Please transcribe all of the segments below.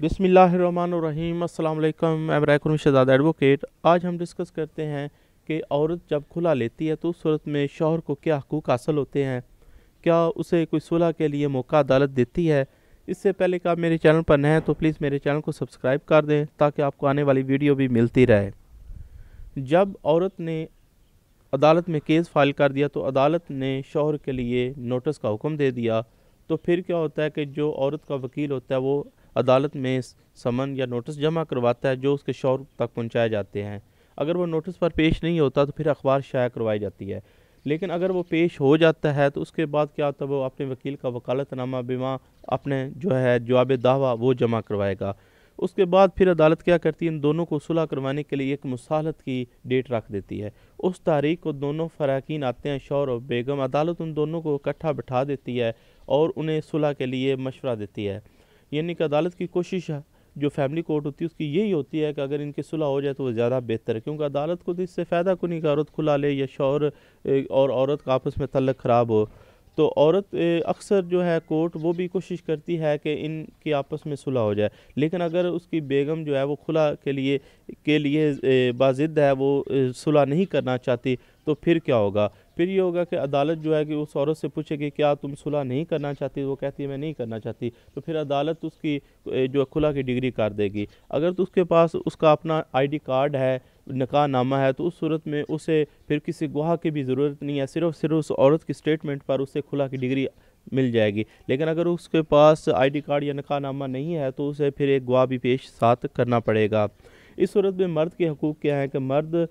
बिसमीम अल्लाम M Shahzad advocate आज हम डिस्कस करते हैं कि औरत जब खुला लेती है तो उस सूरत में शोहर को क्या हकूक़ हासिल होते हैं क्या उसे कोई सुलह के लिए मौका अदालत देती है इससे पहले कि आप मेरे चैनल पर नए हैं तो प्लीज़ मेरे चैनल को सब्सक्राइब कर दें ताकि आपको आने वाली वीडियो भी मिलती रहे जब औरत ने अदालत में केस फाइल कर दिया तो अदालत ने शोहर के लिए नोटिस का हुक्म दे दिया तो फिर क्या होता है कि जो औरत का वकील होता है वो अदालत में समन या नोटिस जमा करवाता है जो उसके शौर तक पहुँचाए जाते हैं अगर वो नोटिस पर पेश नहीं होता तो फिर अखबार शाया करवाई जाती है लेकिन अगर वो पेश हो जाता है तो उसके बाद क्या होता है वो अपने वकील का वकालतनामा बीमा अपने जो है जवाब दावा वो जमा करवाएगा उसके बाद फिर अदालत क्या करती है इन दोनों को सुलह करवाने के लिए एक मुसालत की डेट रख देती है उस तारीख को दोनों फराकीन आते हैं शौर और बेगम अदालत उन दोनों को इकट्ठा बैठा देती है और उन्हें सुलह के लिए मशवरा देती है यानी कि अदालत की कोशिश है जो फैमिली कोर्ट होती है उसकी यही होती है कि अगर इनकी सुलह हो जाए तो वो ज़्यादा बेहतर है क्योंकि अदालत को तो इससे फ़ायदा को नहीं कि औरत खुला ले या शौहर और औरत का आपस में तल्लक ख़राब हो तो औरत अक्सर जो है कोर्ट वो भी कोशिश करती है कि इनकी आपस में सुलह हो जाए लेकिन अगर उसकी बेगम जो है वो खुला के लिए के लिए बाजिद है वो सुलह नहीं करना चाहती तो फिर क्या होगा फिर ये होगा कि अदालत जो है कि उस औरत से पूछे कि क्या तुम सुलह नहीं करना चाहती वो कहती है मैं नहीं करना चाहती तो फिर अदालत उसकी जो खुला की डिग्री कर देगी अगर तो उसके पास उसका अपना आईडी कार्ड है नामा है तो उस सूरत में उसे फिर किसी गुहा की भी ज़रूरत नहीं है सिर्फ सिर्फ उस औरत की स्टेटमेंट पर उसे खुला की डिग्री मिल जाएगी लेकिन अगर उसके पास आईडी कार्ड या नामा नहीं है तो उसे फिर एक गुहा भी पेश साथ करना पड़ेगा इस सूरत में मर्द के हकूक़ क्या हैं कि मर्द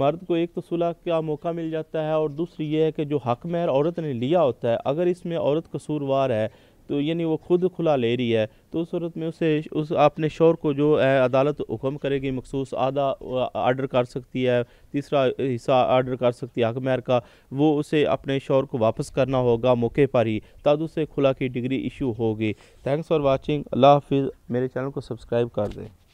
मर्द को एक तो सुलह का मौका मिल जाता है और दूसरी ये है कि जो हक महर औरत ने लिया होता है अगर इसमें औरत कसूरवार है तो यानी वो खुद खुला ले रही है तो उस सूरत में उसे उस अपने शोर को जो है अदालत हुक्म करेगी मखसूस आधा आर्डर कर सकती है तीसरा हिस्सा आर्डर कर सकती है हक का वो उसे अपने शोर को वापस करना होगा मौके पर ही तद उसे खुला की डिग्री इशू होगी थैंक्स फॉर वॉचिंग अल्लाह हाफिज़ मेरे चैनल को सब्सक्राइब कर दें